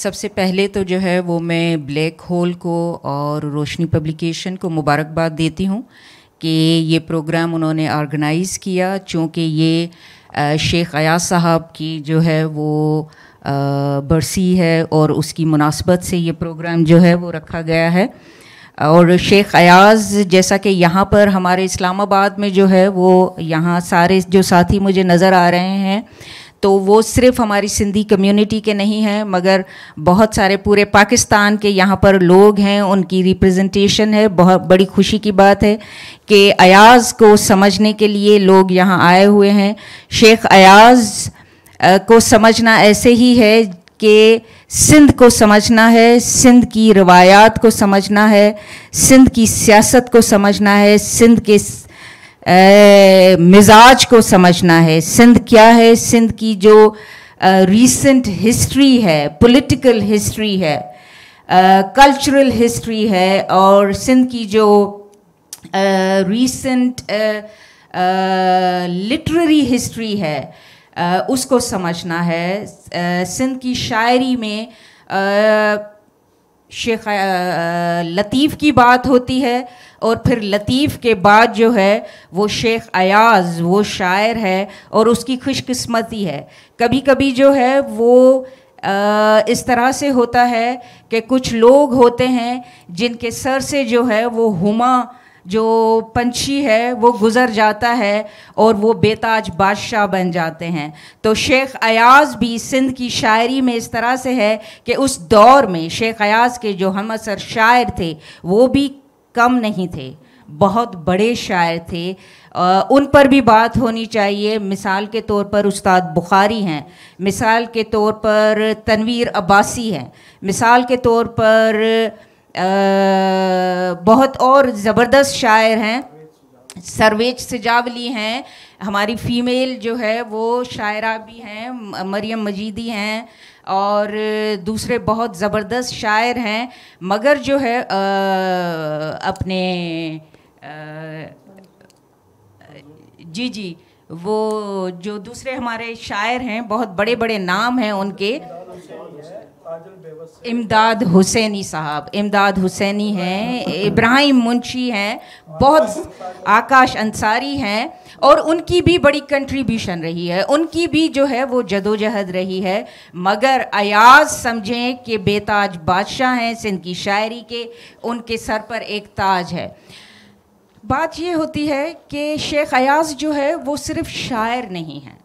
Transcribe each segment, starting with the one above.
सबसे पहले तो जो है वो मैं ब्लैक होल को और रोशनी पब्लिकेशन को मुबारकबाद देती हूँ कि ये प्रोग्राम उन्होंने ऑर्गेनाइज़ किया चूँकि ये शेख अयाज साहब की जो है वो बरसी है और उसकी मुनासबत से ये प्रोग्राम जो है वो रखा गया है और शेख अयाज जैसा कि यहाँ पर हमारे इस्लामाबाद में जो है वो यहाँ सारे जो साथी मुझे नज़र आ रहे हैं तो वो सिर्फ हमारी सिंधी कम्युनिटी के नहीं हैं मगर बहुत सारे पूरे पाकिस्तान के यहाँ पर लोग हैं उनकी रिप्रेजेंटेशन है बहुत बड़ी खुशी की बात है कि अयाज़ को समझने के लिए लोग यहाँ आए हुए हैं शेख अयाज़ को समझना ऐसे ही है कि सिंध को समझना है सिंध की रवायात को समझना है सिंध की सियासत को समझना है सिंध के मिजाज को समझना है सिंध क्या है सिंध की जो रीसेंट हिस्ट्री है पॉलिटिकल हिस्ट्री है कल्चरल हिस्ट्री है और सिंध की जो रीसेंट लिटरेरी हिस्ट्री है uh, उसको समझना है uh, सिंध की शायरी में uh, शेख लतीफ़ की बात होती है और फिर लतीफ़ के बाद जो है वो शेख अयाज़ वो शायर है और उसकी खुशकस्मती है कभी कभी जो है वो आ, इस तरह से होता है कि कुछ लोग होते हैं जिनके सर से जो है वो हुमा जो पंछी है वो गुज़र जाता है और वो बेताज बादशाह बन जाते हैं तो शेख अयाज़ भी सिंध की शायरी में इस तरह से है कि उस दौर में शेख अयाज़ के जो हम असर शायर थे वो भी कम नहीं थे बहुत बड़े शायर थे आ, उन पर भी बात होनी चाहिए मिसाल के तौर पर उस्ताद बुखारी हैं मिसाल के तौर पर तनवीर अब्बासी हैं मिसाल के तौर पर बहुत और ज़बरदस्त शायर हैं सरवेज सजावली हैं हमारी फ़ीमेल जो है वो शायरा भी हैं मरियम मजीदी हैं और दूसरे बहुत ज़बरदस्त शायर हैं मगर जो है आ, अपने आ, जी जी वो जो दूसरे हमारे शायर हैं बहुत बड़े बड़े नाम हैं उनके इमदाद हुसैनी साहब इमदाद हुसैनी हैं इब्राहिम मुंशी हैं बहुत आकाश अंसारी हैं और उनकी भी बड़ी कंट्रीब्यूशन रही है उनकी भी जो है वो जदोजहद रही है मगर अयाज समझें कि बेताज बादशाह हैं सिंध की शायरी के उनके सर पर एक ताज है बात ये होती है कि शेख अयाज जो है वो सिर्फ शायर नहीं हैं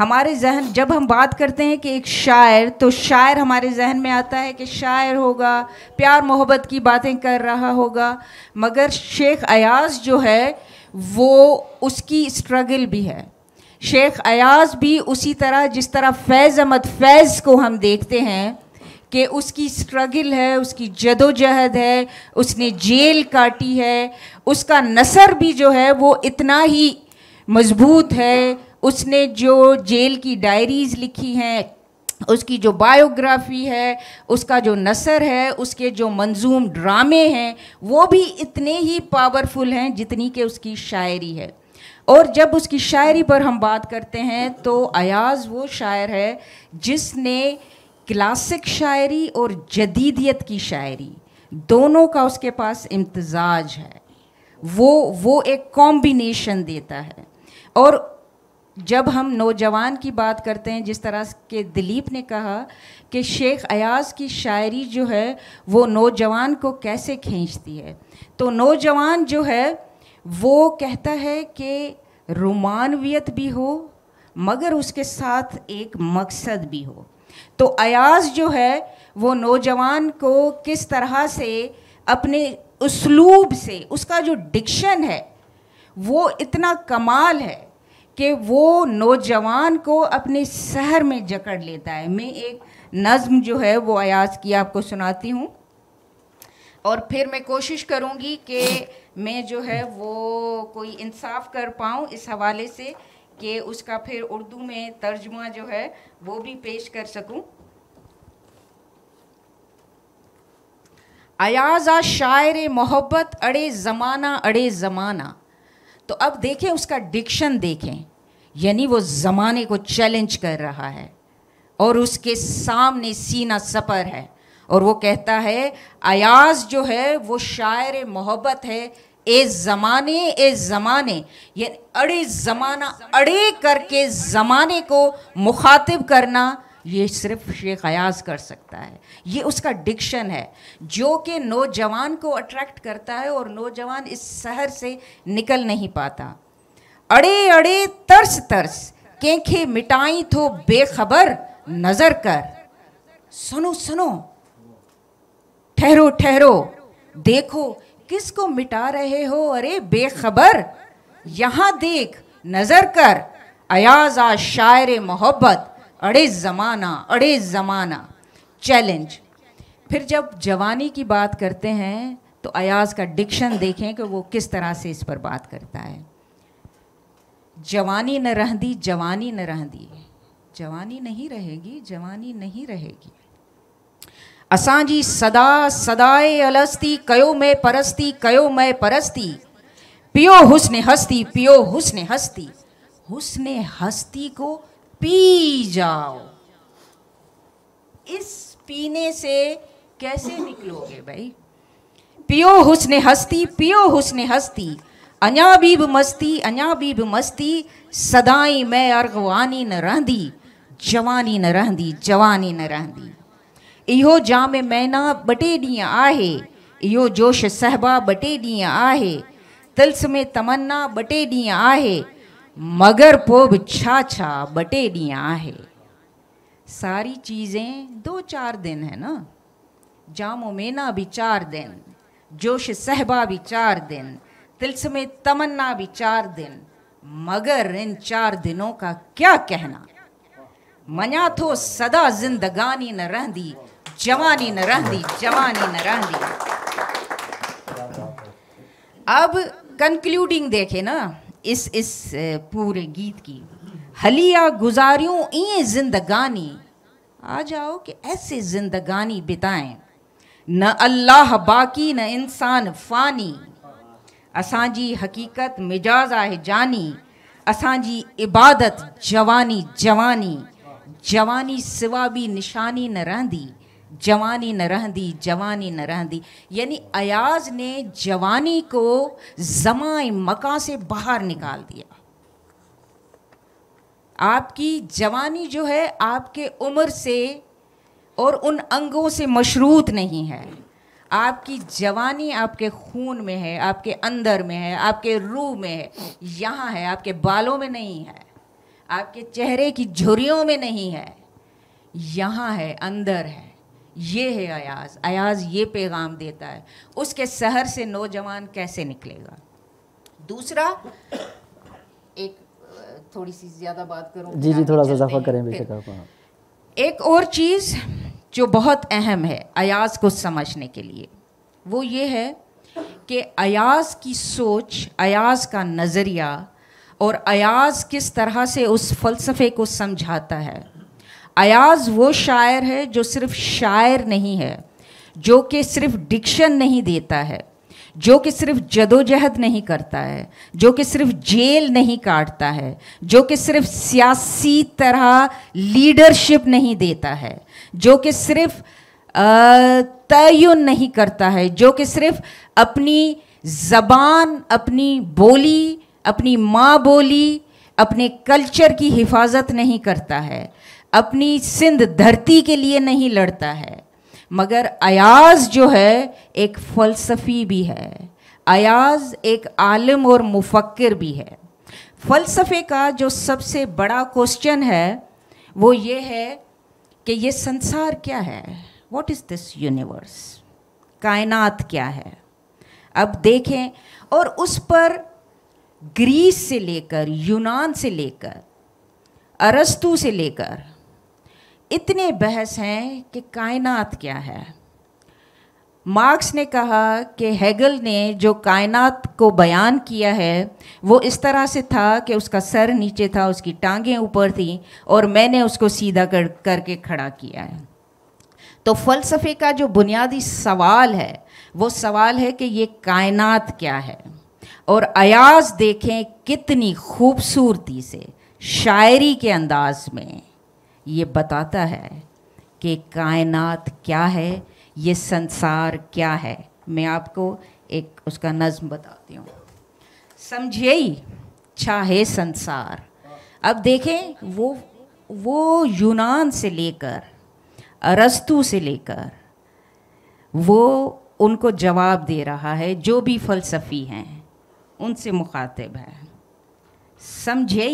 हमारे जहन जब हम बात करते हैं कि एक शायर तो शायर हमारे जहन में आता है कि शायर होगा प्यार मोहब्बत की बातें कर रहा होगा मगर शेख अयाज जो है वो उसकी स्ट्रगल भी है शेख अयाज भी उसी तरह जिस तरह फैज़ अहमद फैज़ को हम देखते हैं कि उसकी स्ट्रगल है उसकी जदोजहद है उसने जेल काटी है उसका नसर भी जो है वो इतना ही मजबूत है उसने जो जेल की डायरीज़ लिखी हैं उसकी जो बायोग्राफी है उसका जो नसर है उसके जो मंजूम ड्रामे हैं वो भी इतने ही पावरफुल हैं जितनी के उसकी शायरी है और जब उसकी शायरी पर हम बात करते हैं तो अयाज वो शायर है जिसने क्लासिक शायरी और जदीदियत की शायरी दोनों का उसके पास इम्तजाज है वो वो एक कॉम्बिनेशन देता है और जब हम नौजवान की बात करते हैं जिस तरह के दिलीप ने कहा कि शेख अयाज की शायरी जो है वो नौजवान को कैसे खींचती है तो नौजवान जो है वो कहता है कि रोमानवियत भी हो मगर उसके साथ एक मकसद भी हो तो अयाज जो है वो नौजवान को किस तरह से अपने उसलूब से उसका जो डिक्शन है वो इतना कमाल है कि वो नौजवान को अपने शहर में जकड़ लेता है मैं एक नज़म जो है वो अयाज की आपको सुनाती हूँ और फिर मैं कोशिश करूँगी कि मैं जो है वो कोई इंसाफ कर पाऊँ इस हवाले से कि उसका फिर उर्दू में तर्जुमा जो है वो भी पेश कर सकूँ अयाजा शायर मोहब्बत अड़े ज़माना अड़े ज़माना तो अब देखें उसका डिक्शन देखें यानी वो ज़माने को चैलेंज कर रहा है और उसके सामने सीना सपर है और वो कहता है अयाज जो है वो शायर मोहब्बत है ए ज़माने ए ज़माने ये अड़े ज़माना अड़े करके ज़माने को मुखातिब करना ये सिर्फ शेख अयाज कर सकता है ये उसका डिक्शन है जो कि नौजवान को अट्रैक्ट करता है और नौजवान इस शहर से निकल नहीं पाता अड़े अड़े तरस तरस केंखे मिटाई तो बेखबर नजर कर सुनो सुनो ठहरो ठहरो देखो किसको मिटा रहे हो अरे बेखबर यहाँ देख नजर कर अयाज आ शायर मोहब्बत अड़े ज़माना अड़े ज़माना चैलेंज फिर जब जवानी की बात करते हैं तो अयाज का डिक्शन देखें कि वो किस तरह से इस पर बात करता है जवानी न रह दी जवानी न रह दी जवानी नहीं रहेगी जवानी नहीं रहेगी असांजी सदा सदाए अलस्ती कयो मैं परस्ती कयो मैं परस्ती पियो हुस्न हस्ती पियो हुस्न हस्ती हुस्न हस्ती को पी जाओ इस पीने से कैसे निकलोगे भाई पियो हुस्न हस्ती पियो हुस्न हस्ती अञाबीब मस्ती अञाबीब मस्ती सदाई मैं अर्गवानी न रहंदी जवानी न रहंदी जवानी न रहंदी इहो जाम मैना बटे टे आहे इहो जोश सहबा बटे टे आहे तल्स में तमन्ना बटे टे आहे मगर पोब छा छा बटे डियाँ है सारी चीज़ें दो चार दिन है ना जामो मेना भी चार दिन जोश सहबा भी चार दिन तिलसम तमन्ना भी चार दिन मगर इन चार दिनों का क्या कहना मना तो सदा जिंदगानी न रहंदी जवानी न रहंदी जवानी न रहंदी अब कंक्लूडिंग देखे ना इस इस पूरे गीत की हलिया गुजारियों ई जिंदगानी आ जाओ कि ऐसे जिंदगानी बिताएं न अल्लाह बाक़ी न इंसान फ़ानी असांजी हकीकत मिजाज आहे जानी असांजी इबादत जवानी जवानी जवानी सिवा भी निशानी न रहंदी जवानी न रहंदी जवानी न रहंदी यानी अयाज ने जवानी को जमाए मका से बाहर निकाल दिया आपकी जवानी जो है आपके उम्र से और उन अंगों से मशरूत नहीं है आपकी जवानी आपके खून में है आपके अंदर में है आपके रूह में है यहाँ है आपके बालों में नहीं है आपके चेहरे की झुरियों में नहीं है यहाँ है अंदर है ये है अयाज अयाज ये पैगाम देता है उसके शहर से नौजवान कैसे निकलेगा दूसरा एक थोड़ी सी ज़्यादा बात करूँ जी जी थोड़ा सा इजाफा करें हाँ। एक और चीज़ जो बहुत अहम है अयाज को समझने के लिए वो ये है कि अयाज की सोच अयाज का नज़रिया और अयाज किस तरह से उस फलसफे को समझाता है अयाज वो शायर है जो सिर्फ शायर नहीं है जो कि सिर्फ डिक्शन नहीं देता है जो कि सिर्फ जदोजहद नहीं करता है जो कि सिर्फ जेल नहीं काटता है जो कि सिर्फ सियासी तरह लीडरशिप नहीं देता है जो कि सिर्फ तयन नहीं करता है जो कि सिर्फ अपनी ज़बान अपनी बोली अपनी माँ बोली अपने कल्चर की हिफाजत नहीं करता है अपनी सिंध धरती के लिए नहीं लड़ता है मगर अयाज जो है एक फ़लसफ़ी भी है अयाज एक आलम और मुफक्र भी है फ़लसफ़े का जो सबसे बड़ा क्वेश्चन है वो ये है कि ये संसार क्या है वॉट इज़ दिस यूनिवर्स कायनात क्या है अब देखें और उस पर ग्रीस से लेकर यूनान से लेकर अरस्तु से लेकर इतने बहस हैं कि कायनात क्या है मार्क्स ने कहा कि हेगल ने जो कायनात को बयान किया है वो इस तरह से था कि उसका सर नीचे था उसकी टांगें ऊपर थी और मैंने उसको सीधा कर करके खड़ा किया है तो फ़लसफ़े का जो बुनियादी सवाल है वो सवाल है कि ये कायनात क्या है और अयाज देखें कितनी खूबसूरती से शायरी के अंदाज में ये बताता है कि कायनात क्या है ये संसार क्या है मैं आपको एक उसका नज्म बताती हूँ समझे चाहे संसार अब देखें वो वो यूनान से लेकर अरस्तु से लेकर वो उनको जवाब दे रहा है जो भी फ़लसफ़ी हैं उनसे मुखातिब है समझे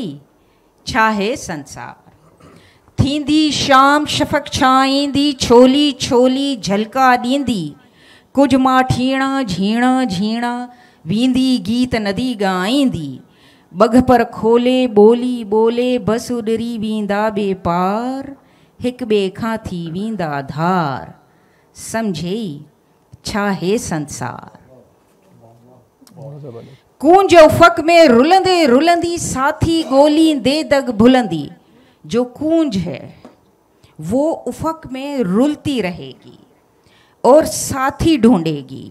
चाहे संसार थींदी शाम शफ़क छाईंदी छोली छोली झलका ॾींदी कुझु मां ठीणा झीणा झीणा वेंदी गीत नदी ॻाईंदी बघ पर खोले ॿोली ॿोले बस उॾरी वेंदा ॿे पार हिक ॿिए खां थी वेंदा धार सम्झे छा हे संसार कूंज उफ़क़ में रुलंदे रुलंदी साथी ॻोल्हींदे दग भुलंदी जो कूंज है वो उफक में रुलती रहेगी और साथी ढूंढेगी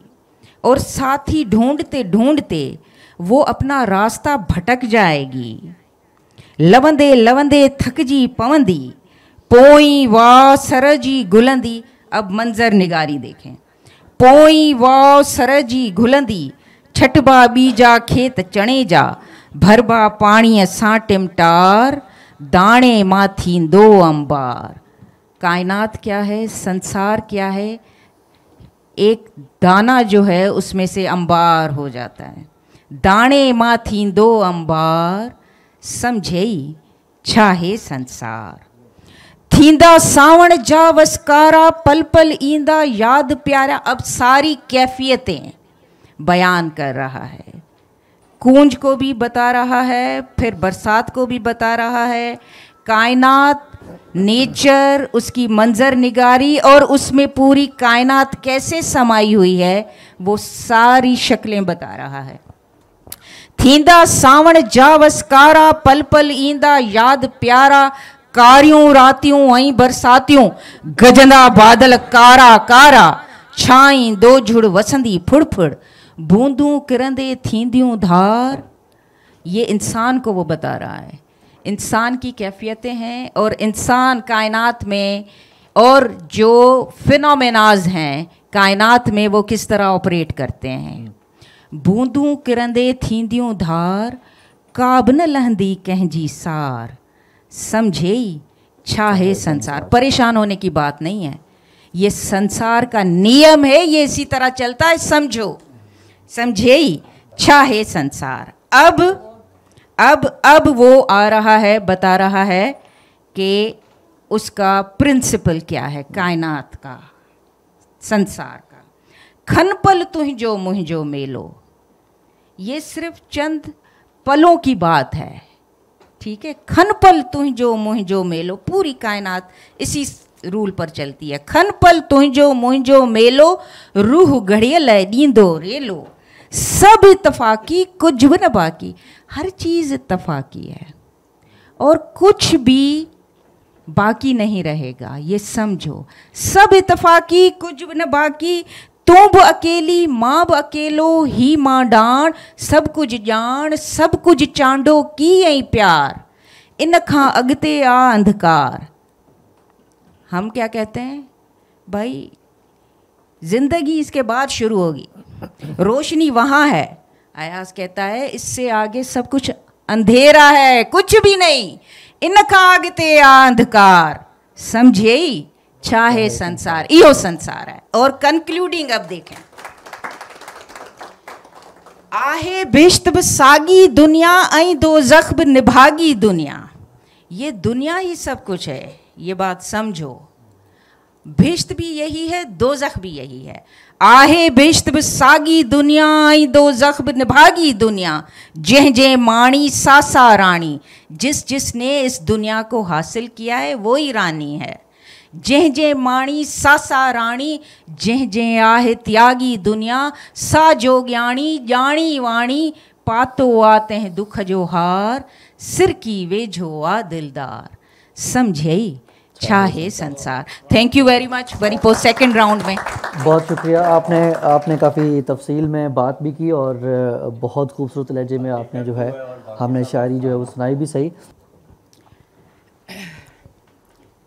और साथी ढूंढते ढूंढते वो अपना रास्ता भटक जाएगी लवंदे लवंदे थक जी पवंदी पोई सर सरजी घुलंदी अब मंजर निगारी देखें पोई वाह सरजी घुलंदी छटबा बीजा खेत चणे जा भरबा पानी सा टिमटार दाणे माथी दो अंबार कायनात क्या है संसार क्या है एक दाना जो है उसमें से अंबार हो जाता है दाणे माथी दो अंबार समझे छाहे संसार थींदा सावण जा वस्कारा पल पल ईंदा याद प्यारा अब सारी कैफियतें बयान कर रहा है गूंज को भी बता रहा है फिर बरसात को भी बता रहा है कायनात नेचर उसकी मंजर निगारी और उसमें पूरी कायनात कैसे समाई हुई है वो सारी शक्लें बता रहा है थींदा सावण जावस कारा पल पल ईंदा याद प्यारा कारियों रातियों आई बरसातियों गजंदा बादल कारा कारा छाई दो झुड़ वसंदी फुड़फुड़ बूंदू किरंदे थींदियूं धार ये इंसान को वो बता रहा है इंसान की कैफियतें हैं और इंसान कायनात में और जो फिनोमेनाज हैं कायनात में वो किस तरह ऑपरेट करते हैं बूंदू किरंदे थींदियूं धार काबन लहंदी कहजी सार समझे छाहे संसार परेशान होने की बात नहीं है ये संसार का नियम है ये इसी तरह चलता है समझो समझे ही छाहे संसार अब अब अब वो आ रहा है बता रहा है कि उसका प्रिंसिपल क्या है कायनात का संसार का खनपल तुह जो मुह जो मेलो ये सिर्फ चंद पलों की बात है ठीक है खनपल तुह जो मुह जो मेलो पूरी कायनात इसी रूल पर चलती है खनपल जो मुंहिंजो मेलो रूह घड़ियल दींदो रेलो सब इतफाकी कुछ भी न बाकी हर चीज़ इतफाकी है और कुछ भी बाकी नहीं रहेगा ये समझो सब इतफाकी कुछ न बाकी तुम भी अकेली माँ भी अकेलो ही माँ डाण सब कुछ जान सब कुछ चांडो की यही प्यार इन खां अगते आ अंधकार हम क्या कहते हैं भाई जिंदगी इसके बाद शुरू होगी रोशनी वहाँ है अयास कहता है इससे आगे सब कुछ अंधेरा है कुछ भी नहीं इनका आगते अंधकार समझे चाहे संसार इो संसार है और कंक्लूडिंग अब देखें आहे बिश्त सागी दुनिया आई दो जख्म निभागी दुनिया ये दुनिया ही सब कुछ है ये बात समझो भिष्ट भी यही है दो ज़ख भी यही है आहे बिश्त सागी दुनिया आई दो जख्ब निभागी दुनिया जह जह माणी सासा रानी जिस जिसने इस दुनिया को हासिल किया है वो ही रानी है जह जह माणी सासा राणी जह जह आहे त्यागी दुनिया सा जो ज्ञानी जानी वाणी पातो आते हैं दुख जो हार सिर की वेझो आ दिलदार समझे चाहे संसार थैंक यू वेरी मच बनीपो सेकंड राउंड में बहुत शुक्रिया आपने आपने काफ़ी तफसील में बात भी की और बहुत खूबसूरत लहजे में आपने जो है हमने शायरी जो है वो सुनाई भी सही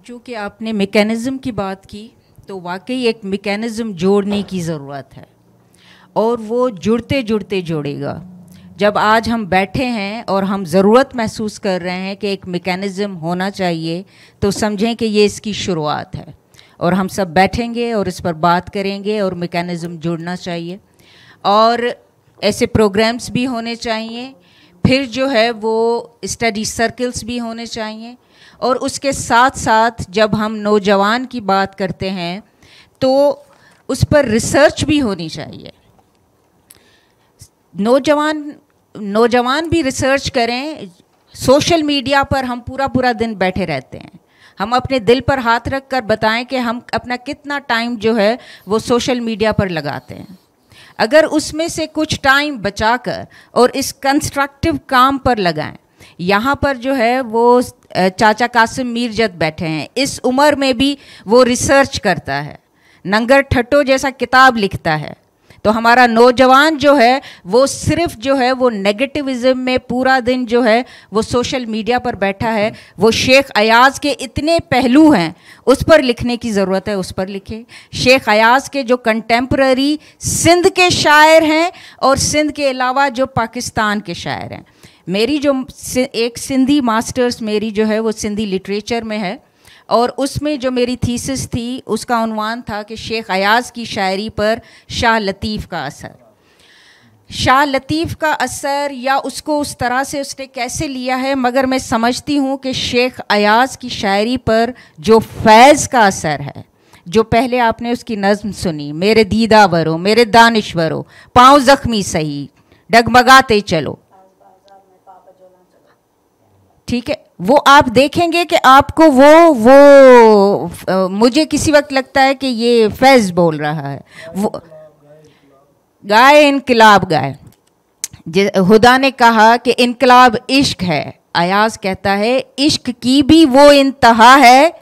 चूँकि आपने मेकेनिज़म की बात की तो वाकई एक मेकेनिज़म जोड़ने की ज़रूरत है और वो जुड़ते जुड़ते जोड़ेगा जब आज हम बैठे हैं और हम ज़रूरत महसूस कर रहे हैं कि एक मेकेनिज़्म होना चाहिए तो समझें कि ये इसकी शुरुआत है और हम सब बैठेंगे और इस पर बात करेंगे और मेकेनिज़्म जुड़ना चाहिए और ऐसे प्रोग्राम्स भी होने चाहिए फिर जो है वो स्टडी सर्कल्स भी होने चाहिए और उसके साथ साथ जब हम नौजवान की बात करते हैं तो उस पर रिसर्च भी होनी चाहिए नौजवान नौजवान भी रिसर्च करें सोशल मीडिया पर हम पूरा पूरा दिन बैठे रहते हैं हम अपने दिल पर हाथ रख कर बताएं कि हम अपना कितना टाइम जो है वो सोशल मीडिया पर लगाते हैं अगर उसमें से कुछ टाइम बचाकर और इस कंस्ट्रक्टिव काम पर लगाएं यहाँ पर जो है वो चाचा कासिम मीरजत बैठे हैं इस उम्र में भी वो रिसर्च करता है नंगर ठट्टो जैसा किताब लिखता है तो हमारा नौजवान जो है वो सिर्फ जो है वो नेगेटिविज्म में पूरा दिन जो है वो सोशल मीडिया पर बैठा है वो शेख अयाज के इतने पहलू हैं उस पर लिखने की ज़रूरत है उस पर लिखे शेख अयाज के जो कंटेम्प्रेरी सिंध के शायर हैं और सिंध के अलावा जो पाकिस्तान के शायर हैं मेरी जो एक सिंधी मास्टर्स मेरी जो है वो सिंधी लिटरेचर में है और उसमें जो मेरी थीसिस थी उसका उनवान था कि शेख अयाज़ की शायरी पर शाह लतीफ़ का असर शाह लतीफ़ का असर या उसको उस तरह से उसने कैसे लिया है मगर मैं समझती हूँ कि शेख अयाज़ की शायरी पर जो फैज़ का असर है जो पहले आपने उसकी नज़म सुनी मेरे दीदावरो मेरे दानश्वरो पाँव ज़ख्मी सही डगमगाते चलो ठीक है वो आप देखेंगे कि आपको वो वो मुझे किसी वक्त लगता है कि ये फैज़ बोल रहा है वो गाय इनकलाब गाय हुदा ने कहा कि इनकलाब इश्क है अयाज कहता है इश्क की भी वो इंतहा है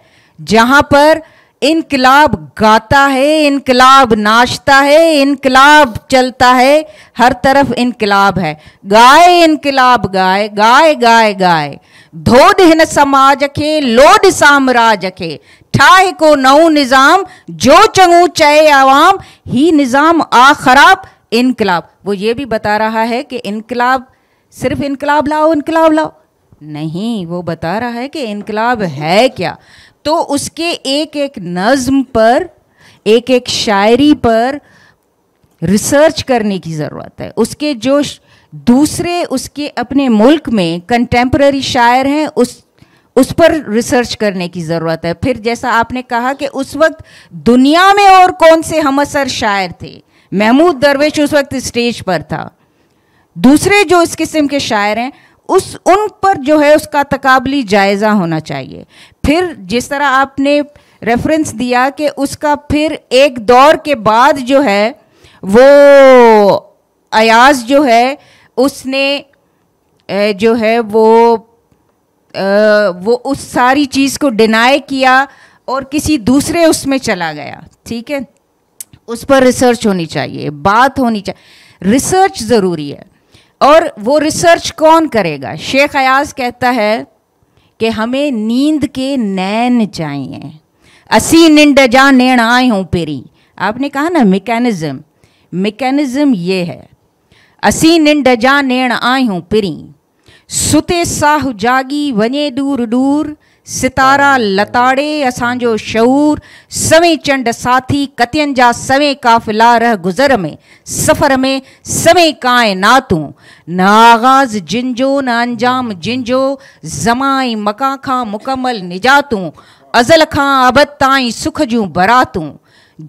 जहाँ पर इनकलाब गाता है इनकलाब नाचता है इनकलाब चलता है हर तरफ इनकलाब है गाय इनकलाब गाय गाय गाय गाय धोद हिन समाज के लोड साम्राज के ठाहे को नओं निज़ाम जो चंगू चए आवाम ही निज़ाम आ ख़राब इनकलाब वो ये भी बता रहा है कि इनकलाब सिर्फ इनकलाब लाओ इनकलाब लाओ नहीं वो बता रहा है कि इनकलाब है क्या तो उसके एक एक नज़म पर एक एक शायरी पर रिसर्च करने की ज़रूरत है उसके जो श... दूसरे उसके अपने मुल्क में कंटेम्प्रेरी शायर हैं उस उस पर रिसर्च करने की ज़रूरत है फिर जैसा आपने कहा कि उस वक्त दुनिया में और कौन से हमअसर शायर थे महमूद दरवेश उस वक्त स्टेज पर था दूसरे जो इस किस्म के शायर हैं उस उन पर जो है उसका तकाबली जायज़ा होना चाहिए फिर जिस तरह आपने रेफरेंस दिया कि उसका फिर एक दौर के बाद जो है वो अयाज जो है उसने जो है वो वो उस सारी चीज़ को डिनाई किया और किसी दूसरे उसमें चला गया ठीक है उस पर रिसर्च होनी चाहिए बात होनी चाहिए रिसर्च ज़रूरी है और वो रिसर्च कौन करेगा शेख अयाज कहता है कि हमें नींद के नैन चाहिए असी निंड जा नैण आए हूँ पेरी आपने कहा ना मेकेनिज़म मेकैनिज़्म ये है असीं निंड जानेण आहियूं पिरी सुते साहु जागी वने दूर दूर सितारा लताड़े असांजो शऊर सवें चंड साथी कतियनि जा सवें काफ़िला रह गुज़र में सफ़र में सवें काय नातू न आगाज़ जिन न अंजाम जिन जमाई मका खां मुकमल निजातूं अज़ल खां अबत ताईं सुख जूं बरातूं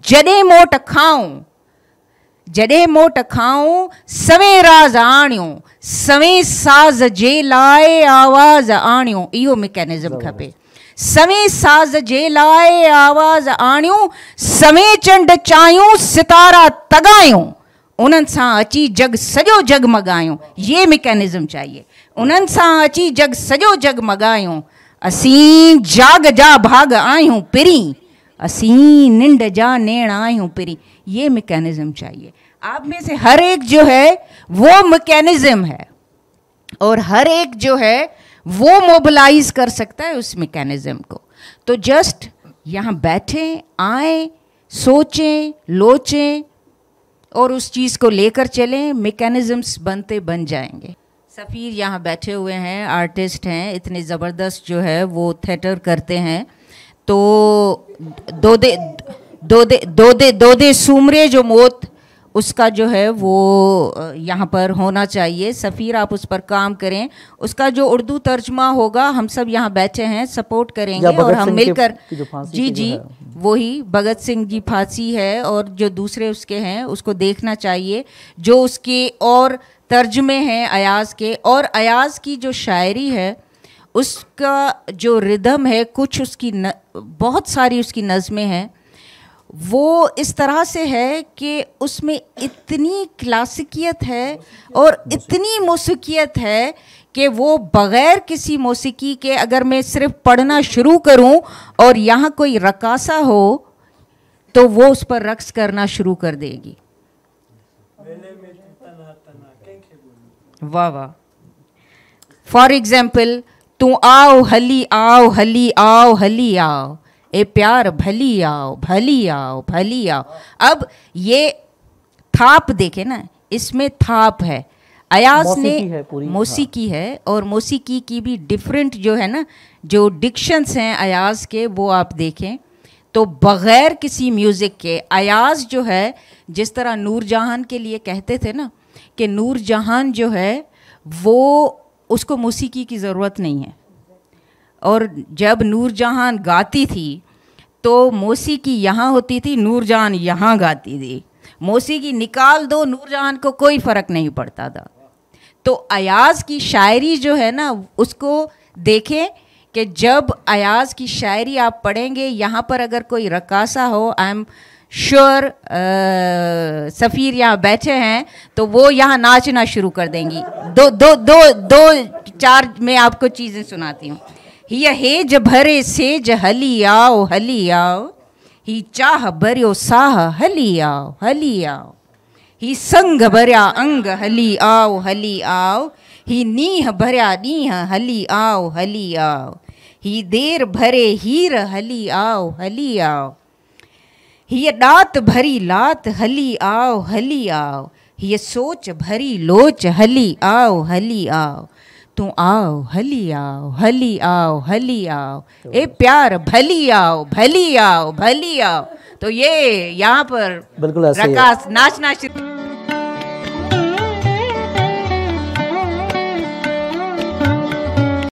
जॾहिं मोट खाऊं जडे मोट टखाऊं सवें राज़ आणियूं सवें साज़ जे लाइ आवाज़ आणियूं इहो मिकेनिज़म खपे सवें साज़ जे लाइ आवाज़ आणियूं सवें चंड चाहियूं सितारा तगायूं उन्हनि सा अची जग सजो जग मगायूं ये मिकेनिज़म चाहिए उन्हनि सां अची जग सजो जग मगायूं असीं जाग जा भाग आहियूं पिरी असी निंड जा नेण हूँ पेरी ये मैकेनिज़्म चाहिए आप में से हर एक जो है वो मैकेनिज़्म है और हर एक जो है वो मोबिलाइज कर सकता है उस मैकेनिज़्म को तो जस्ट यहाँ बैठें आए सोचें लोचें और उस चीज़ को लेकर चलें मेकेनिज़म्स बनते बन जाएंगे सफ़ीर यहाँ बैठे हुए हैं आर्टिस्ट हैं इतने ज़बरदस्त जो है वो थिएटर करते हैं तो दो दे दो दे दो दे दो दे सूमरे जो मौत उसका जो है वो यहाँ पर होना चाहिए सफ़ीर आप उस पर काम करें उसका जो उर्दू तर्जमा होगा हम सब यहाँ बैठे हैं सपोर्ट करेंगे और हम मिलकर जी जी वही भगत सिंह जी फांसी है और जो दूसरे उसके हैं उसको देखना चाहिए जो उसके और तर्जमे हैं अयाज के और अयाज की जो शायरी है उसका जो रिदम है कुछ उसकी न, बहुत सारी उसकी नज़में हैं वो इस तरह से है कि उसमें इतनी क्लासिकियत है और इतनी मौसीकीत है कि वो बग़ैर किसी मौसीकी के अगर मैं सिर्फ पढ़ना शुरू करूं और यहाँ कोई रकासा हो तो वो उस पर रक्स करना शुरू कर देगी वाह वाह फॉर एग्ज़ाम्पल तू आओ हली आओ हली आओ हली आओ ए प्यार भली आओ भली आओ भली आओ अब ये थाप देखे ना इसमें थाप है अयास ने मौसीकी हाँ। है और मौसीकी की भी डिफरेंट जो है ना जो डिक्शंस हैं अयाज के वो आप देखें तो बग़ैर किसी म्यूज़िक के अयाज जो है जिस तरह नूर जहान के लिए कहते थे ना कि नूर जहान जो है वो उसको मौसीकी की ज़रूरत नहीं है और जब नूर जहाँ गाती थी तो मौसीकी यहाँ होती थी नूर जहाँ यहाँ गाती थी मौसीकी निकाल दो नूर जहाँ को कोई फ़र्क नहीं पड़ता था तो अयाज की शायरी जो है ना उसको देखें कि जब अयाज की शायरी आप पढ़ेंगे यहाँ पर अगर कोई रकासा हो आई एम श्योर सफ़ीर यहाँ बैठे हैं तो वो यहाँ नाचना शुरू कर देंगी दो दो दो दो चार में आपको चीज़ें सुनाती हूँ हिय हे भरे से हली आओ हली आओ ही चाह बर्यो साह हली आओ हली आओ ही संग भरया अंग हली आओ हली आओ ही नीह भरया नीह हली आओ हली आओ ही देर भरे हीर हली आओ हली आओ हीअ दात भरी लात हली आओ हली आओ हिय सोच भरी लोच हली आओ हली आओ तू आओ हली आओ हली आओ हली आओ ए प्यार भली आओ भली आओ भली आओ तो ये यहाँ पर बिल्कुल रकास नाचना शुरू